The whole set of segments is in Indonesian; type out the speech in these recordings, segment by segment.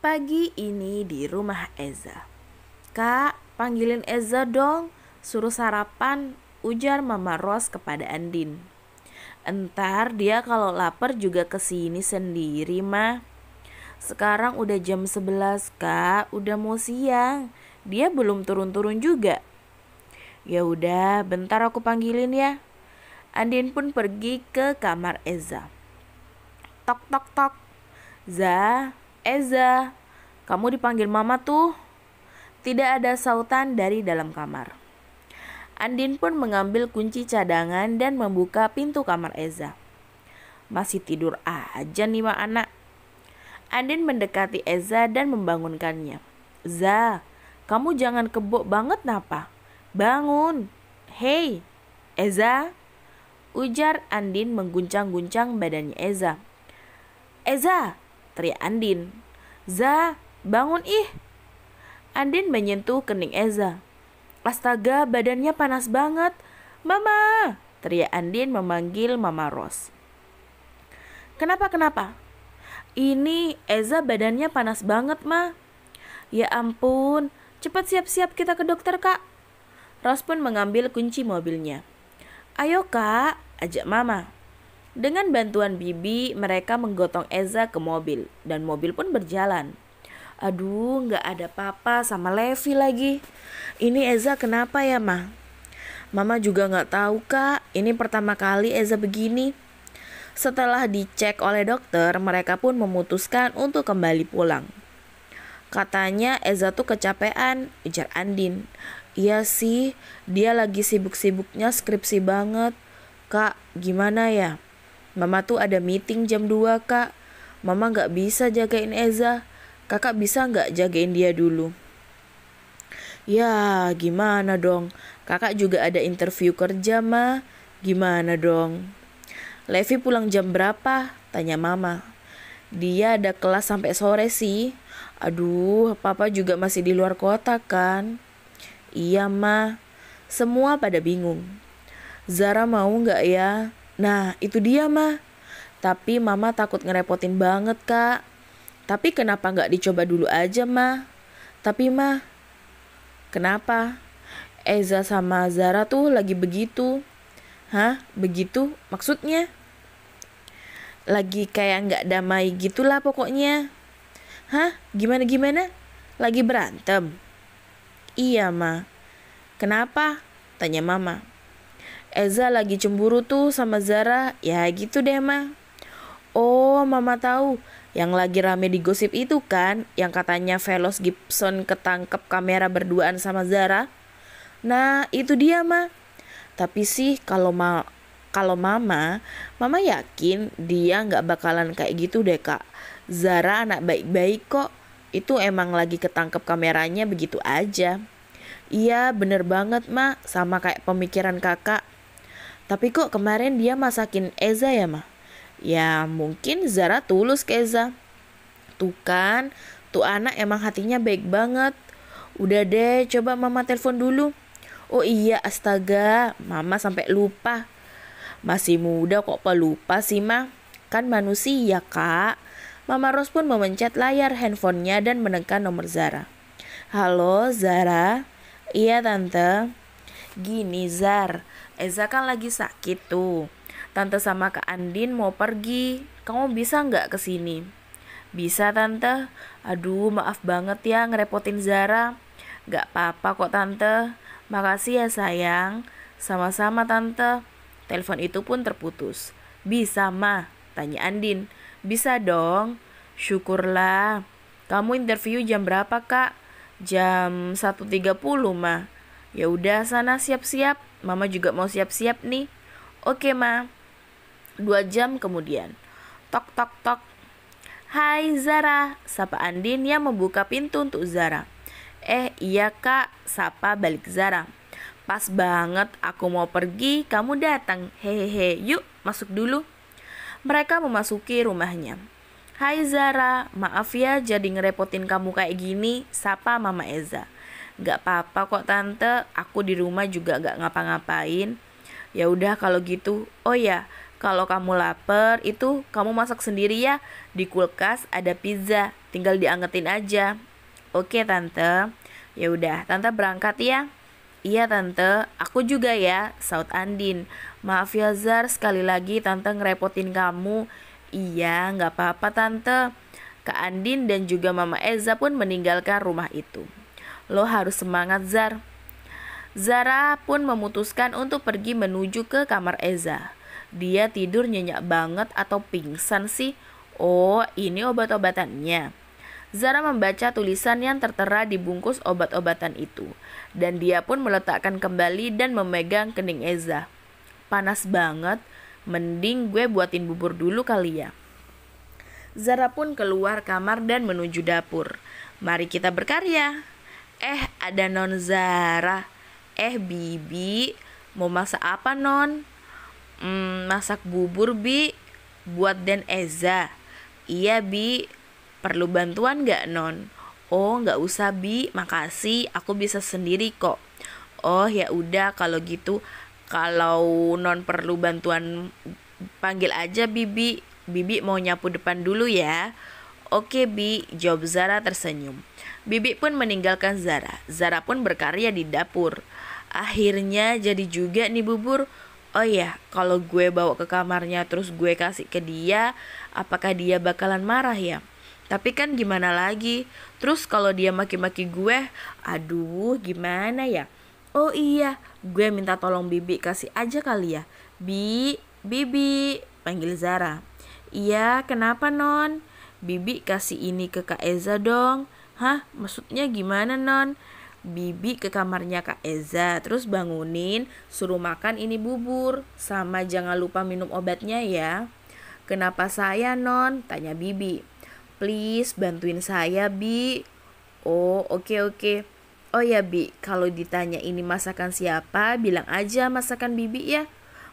pagi ini di rumah Eza. Kak, panggilin Eza dong, suruh sarapan, ujar Mama Ros kepada Andin. Entar dia kalau lapar juga kesini sendiri mah. Sekarang udah jam 11 kak, udah mau siang. Dia belum turun-turun juga. Ya udah, bentar aku panggilin ya. Andin pun pergi ke kamar Eza. Tok tok tok. Za, Eza, kamu dipanggil mama tuh. Tidak ada sautan dari dalam kamar. Andin pun mengambil kunci cadangan dan membuka pintu kamar Eza. Masih tidur aja nih mak anak. Andin mendekati Eza dan membangunkannya. Za, kamu jangan kebok banget napa? Bangun. Hei, Eza. Ujar Andin mengguncang-guncang badannya Eza. Eza, teriak Andin. Za, bangun ih. Andin menyentuh kening Eza. Astaga, badannya panas banget. Mama, teriak Andin memanggil Mama Ros. Kenapa, kenapa? Ini Eza badannya panas banget, Ma. Ya ampun, cepat siap-siap kita ke dokter, Kak. Ros pun mengambil kunci mobilnya. Ayo, Kak, ajak Mama. Dengan bantuan Bibi, mereka menggotong Eza ke mobil, dan mobil pun berjalan. Aduh, nggak ada papa sama Levi lagi. Ini Eza kenapa ya, Ma? Mama juga nggak tahu, Kak. Ini pertama kali Eza begini. Setelah dicek oleh dokter, mereka pun memutuskan untuk kembali pulang. Katanya Eza tuh kecapean, ujar Andin. Iya sih, dia lagi sibuk-sibuknya skripsi banget. Kak, gimana ya? Mama tuh ada meeting jam 2 kak. Mama gak bisa jagain Eza. Kakak bisa gak jagain dia dulu? Ya gimana dong. Kakak juga ada interview kerja ma. Gimana dong? Levi pulang jam berapa? Tanya mama. Dia ada kelas sampai sore sih. Aduh, papa juga masih di luar kota kan? Iya ma. Semua pada bingung. Zara mau gak ya? Nah, itu dia mah. Tapi mama takut ngerepotin banget, Kak. Tapi kenapa nggak dicoba dulu aja, mah? Tapi, mah, kenapa? Eza sama Zara tuh lagi begitu. Hah? Begitu? Maksudnya? Lagi kayak nggak damai gitulah pokoknya. Hah? Gimana-gimana? Lagi berantem? Iya, mah Kenapa? Tanya Mama. Eza lagi cemburu tuh sama Zara. Ya gitu deh, Ma. Oh, Mama tahu. Yang lagi rame di gosip itu kan, yang katanya Velos Gibson ketangkep kamera berduaan sama Zara. Nah, itu dia, Ma. Tapi sih kalau ma kalau Mama, Mama yakin dia nggak bakalan kayak gitu deh, Kak. Zara anak baik-baik kok. Itu emang lagi ketangkep kameranya begitu aja. Iya, bener banget, Ma. Sama kayak pemikiran kakak. Tapi kok kemarin dia masakin Eza ya, Ma? Ya, mungkin Zara tulus ke Eza. Tuh kan, tuh anak emang hatinya baik banget. Udah deh, coba Mama telepon dulu. Oh iya, astaga, Mama sampai lupa. Masih muda kok pelupa sih, Ma? Kan manusia, Kak. Mama Ros pun memencet layar handphonenya dan menekan nomor Zara. Halo, Zara. Iya, Tante. Gini, Zara. Eza kan lagi sakit tuh. Tante sama Kak Andin mau pergi. Kamu bisa nggak ke sini? Bisa tante. Aduh maaf banget ya ngerepotin Zara. Gak apa-apa kok tante. Makasih ya sayang. Sama-sama tante. Telepon itu pun terputus. Bisa ma? Tanya Andin. Bisa dong. Syukurlah. Kamu interview jam berapa kak? Jam 1.30 mah. Ya udah sana siap-siap, mama juga mau siap-siap nih. Oke ma. Dua jam kemudian. Tok tok tok. Hai Zara, sapa Andin yang membuka pintu untuk Zara. Eh iya kak, sapa balik Zara. Pas banget aku mau pergi, kamu datang. Hehehe, yuk masuk dulu. Mereka memasuki rumahnya. Hai Zara, maaf ya jadi ngerepotin kamu kayak gini, sapa Mama Eza. Gak apa-apa kok tante, aku di rumah juga gak ngapa-ngapain. Ya udah kalau gitu. Oh ya, kalau kamu lapar itu kamu masak sendiri ya. Di kulkas ada pizza, tinggal diangetin aja. Oke tante. Ya udah, tante berangkat ya. Iya tante, aku juga ya, Saud Andin. Maaf ya Zar, sekali lagi tante ngerepotin kamu. Iya, nggak apa-apa tante. Kak Andin dan juga Mama Eza pun meninggalkan rumah itu. Lo harus semangat, Zar. Zara pun memutuskan untuk pergi menuju ke kamar Eza. Dia tidur nyenyak banget atau pingsan sih? Oh, ini obat-obatannya. Zara membaca tulisan yang tertera di bungkus obat-obatan itu, dan dia pun meletakkan kembali dan memegang kening Eza. Panas banget, mending gue buatin bubur dulu kali ya. Zara pun keluar kamar dan menuju dapur. Mari kita berkarya. Eh, ada Non Zara. Eh, Bibi, mau masak apa, Non? Hmm, masak bubur, Bi. Buat Den Eza. Iya, Bi. Perlu bantuan gak, Non? Oh, gak usah, Bi. Makasih, aku bisa sendiri kok. Oh, ya udah kalau gitu. Kalau Non perlu bantuan, panggil aja Bibi. Bibi mau nyapu depan dulu ya. Oke Bi, jawab Zara tersenyum. Bibi pun meninggalkan Zara. Zara pun berkarya di dapur. Akhirnya jadi juga nih bubur. Oh iya, kalau gue bawa ke kamarnya terus gue kasih ke dia, apakah dia bakalan marah ya? Tapi kan gimana lagi? Terus kalau dia maki-maki gue, aduh gimana ya? Oh iya, gue minta tolong Bibi kasih aja kali ya. Bi, Bibi, panggil Zara. Iya, kenapa non? Bibi kasih ini ke Kak Eza dong. Hah, maksudnya gimana non? Bibi ke kamarnya Kak Eza, terus bangunin, suruh makan ini bubur, sama jangan lupa minum obatnya ya. Kenapa saya non? Tanya Bibi. Please bantuin saya Bi. Oh oke okay, oke. Okay. Oh ya Bi, kalau ditanya ini masakan siapa, bilang aja masakan Bibi ya.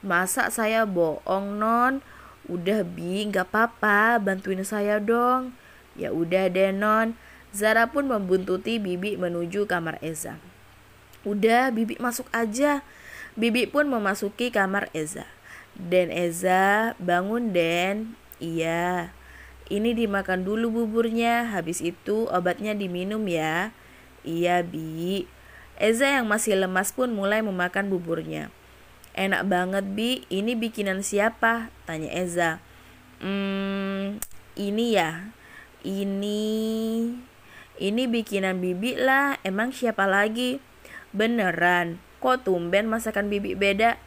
Masak saya bohong non? Udah Bi, nggak apa-apa, bantuin saya dong. Ya udah Denon Zara pun membuntuti Bibi menuju kamar Eza. Udah, Bibi masuk aja. Bibi pun memasuki kamar Eza. Den Eza, bangun Den. Iya. Ini dimakan dulu buburnya, habis itu obatnya diminum ya. Iya, Bi. Eza yang masih lemas pun mulai memakan buburnya. Enak banget Bi, ini bikinan siapa? Tanya Eza Hmm, ini ya Ini Ini bikinan bibi lah, emang siapa lagi? Beneran, kok tumben masakan bibi beda?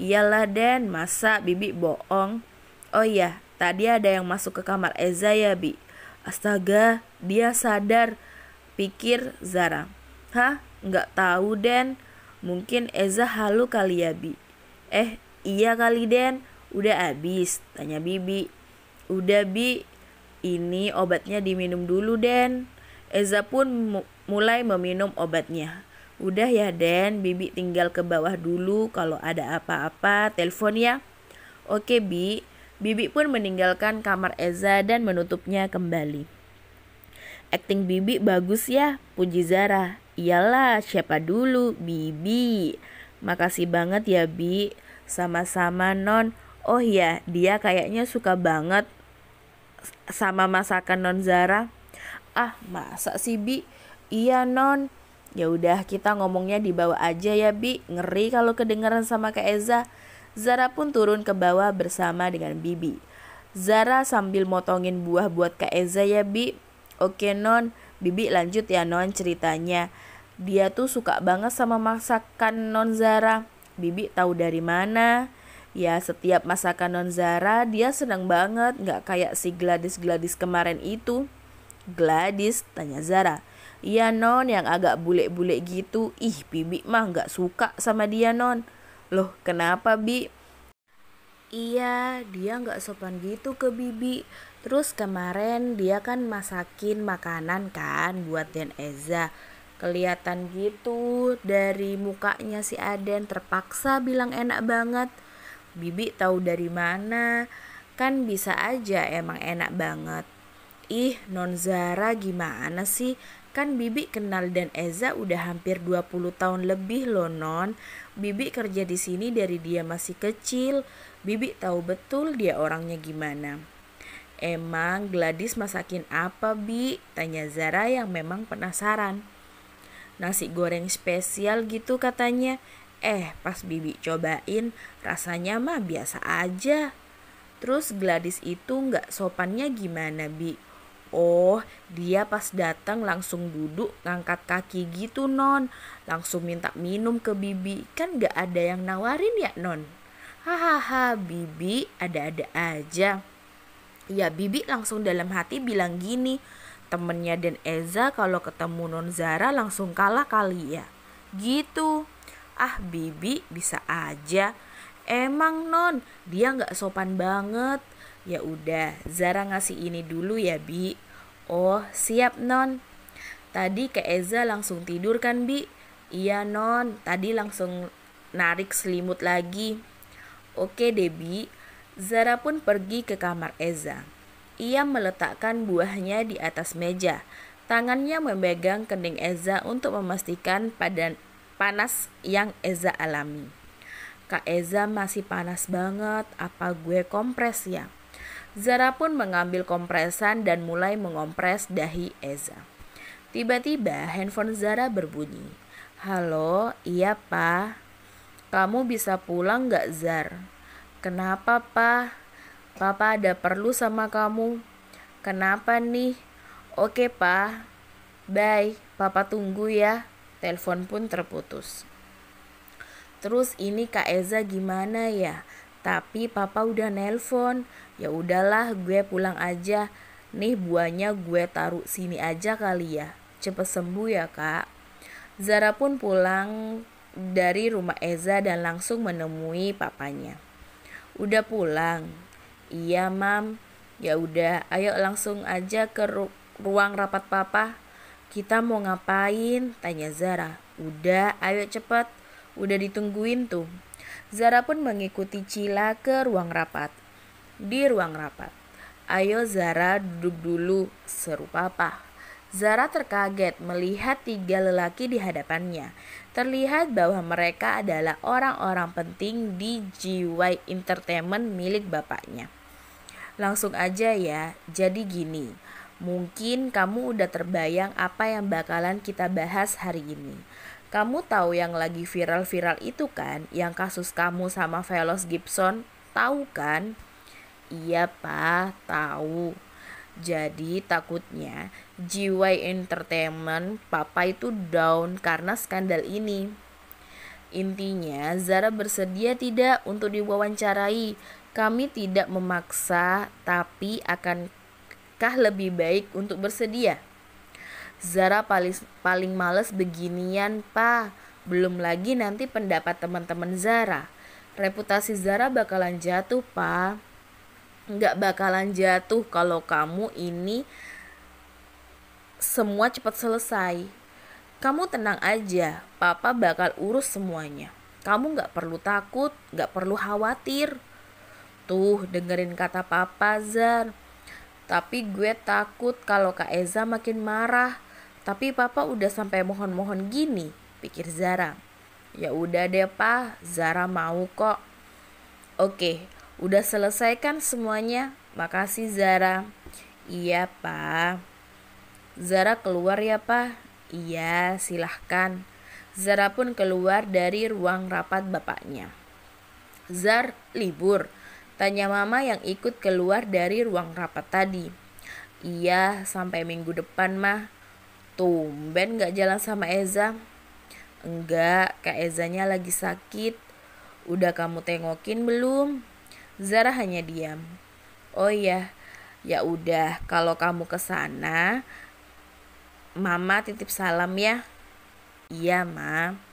Iyalah Den, masa bibi bohong? Oh iya, tadi ada yang masuk ke kamar Eza ya Bi Astaga, dia sadar Pikir Zara Hah? Nggak tahu Den Mungkin Eza halu kali ya Bi Eh, iya kali Den, udah habis, tanya Bibi. Udah Bi, ini obatnya diminum dulu Den. Eza pun mu mulai meminum obatnya. Udah ya Den, Bibi tinggal ke bawah dulu kalau ada apa-apa, telepon ya. Oke Bi, Bibi pun meninggalkan kamar Eza dan menutupnya kembali. Acting Bibi bagus ya, puji Zara. Iyalah, siapa dulu, Bibi. Makasih banget ya Bi. Sama-sama Non. Oh iya dia kayaknya suka banget sama masakan Non Zara. Ah, masa sih Bi? Iya Non. Ya udah kita ngomongnya di bawah aja ya Bi. Ngeri kalau kedengeran sama Kak Eza. Zara pun turun ke bawah bersama dengan Bibi. Zara sambil motongin buah buat Kak Eza ya Bi. Oke Non, Bibi lanjut ya Non ceritanya. Dia tuh suka banget sama masakan Non Zara. Bibi tahu dari mana? Ya setiap masakan Non Zara dia senang banget, nggak kayak si Gladys-Gladys kemarin itu. Gladys tanya Zara. Iya non yang agak bule-bule gitu. Ih Bibi mah nggak suka sama dia non. Loh kenapa Bi? Iya dia nggak sopan gitu ke Bibi. Terus kemarin dia kan masakin makanan kan buat Den Eza. Kelihatan gitu dari mukanya si Aden terpaksa bilang enak banget. Bibi tahu dari mana? Kan bisa aja emang enak banget. Ih, Non Zara gimana sih? Kan Bibi kenal dan Eza udah hampir 20 tahun lebih loh Non. Bibi kerja di sini dari dia masih kecil. Bibi tahu betul dia orangnya gimana. Emang Gladys masakin apa Bi? Tanya Zara yang memang penasaran nasi goreng spesial gitu katanya. Eh, pas Bibi cobain, rasanya mah biasa aja. Terus Gladys itu nggak sopannya gimana, Bi? Oh, dia pas datang langsung duduk ngangkat kaki gitu, Non. Langsung minta minum ke Bibi. Kan nggak ada yang nawarin ya, Non? Hahaha, Bibi ada-ada aja. Ya, Bibi langsung dalam hati bilang gini, temennya dan Eza kalau ketemu non Zara langsung kalah kali ya gitu ah Bibi bisa aja emang non dia nggak sopan banget ya udah Zara ngasih ini dulu ya Bi oh siap non tadi ke Eza langsung tidur kan Bi iya non tadi langsung narik selimut lagi oke Debi Zara pun pergi ke kamar Eza ia meletakkan buahnya di atas meja. Tangannya memegang kening Eza untuk memastikan padan panas yang Eza alami. Kak Eza masih panas banget, apa gue kompres ya? Zara pun mengambil kompresan dan mulai mengompres dahi Eza. Tiba-tiba handphone Zara berbunyi. Halo, iya pak. Kamu bisa pulang gak Zar? Kenapa pak? Papa ada perlu sama kamu. Kenapa nih? Oke, Pa. Bye. Papa tunggu ya. Telepon pun terputus. Terus ini Kak Eza gimana ya? Tapi papa udah nelpon. Ya udahlah, gue pulang aja. Nih buahnya gue taruh sini aja kali ya. Cepet sembuh ya, Kak. Zara pun pulang dari rumah Eza dan langsung menemui papanya. Udah pulang, Iya, Mam. Ya udah, ayo langsung aja ke ru ruang rapat papa. Kita mau ngapain? Tanya Zara. Udah, ayo cepet. Udah ditungguin tuh. Zara pun mengikuti Cila ke ruang rapat. Di ruang rapat. Ayo Zara duduk dulu, seru papa. Zara terkaget melihat tiga lelaki di hadapannya. Terlihat bahwa mereka adalah orang-orang penting di GY Entertainment milik bapaknya. Langsung aja ya, jadi gini. Mungkin kamu udah terbayang apa yang bakalan kita bahas hari ini. Kamu tahu yang lagi viral-viral itu kan, yang kasus kamu sama Velos Gibson, tahu kan? Iya, Pak, tahu. Jadi takutnya GY Entertainment papa itu down karena skandal ini. Intinya Zara bersedia tidak untuk diwawancarai kami tidak memaksa, tapi akankah lebih baik untuk bersedia? Zara paling, paling males beginian, Pak. Belum lagi nanti pendapat teman-teman Zara. Reputasi Zara bakalan jatuh, Pak. Nggak bakalan jatuh kalau kamu ini semua cepat selesai. Kamu tenang aja, papa bakal urus semuanya. Kamu nggak perlu takut, nggak perlu khawatir. Tuh, dengerin kata papa, Zar. Tapi gue takut kalau Kak Eza makin marah. Tapi papa udah sampai mohon-mohon gini, pikir Zara. Ya udah deh, Pa. Zara mau kok. Oke, udah selesaikan semuanya? Makasih, Zara. Iya, Pa. Zara keluar ya, Pa. Iya, silahkan. Zara pun keluar dari ruang rapat bapaknya. Zar libur Tanya mama yang ikut keluar dari ruang rapat tadi. Iya, sampai minggu depan mah. Tumben gak jalan sama Eza. Enggak, Kak Ezanya lagi sakit. Udah kamu tengokin belum? Zara hanya diam. Oh iya, ya udah kalau kamu ke sana Mama titip salam ya. Iya, Ma.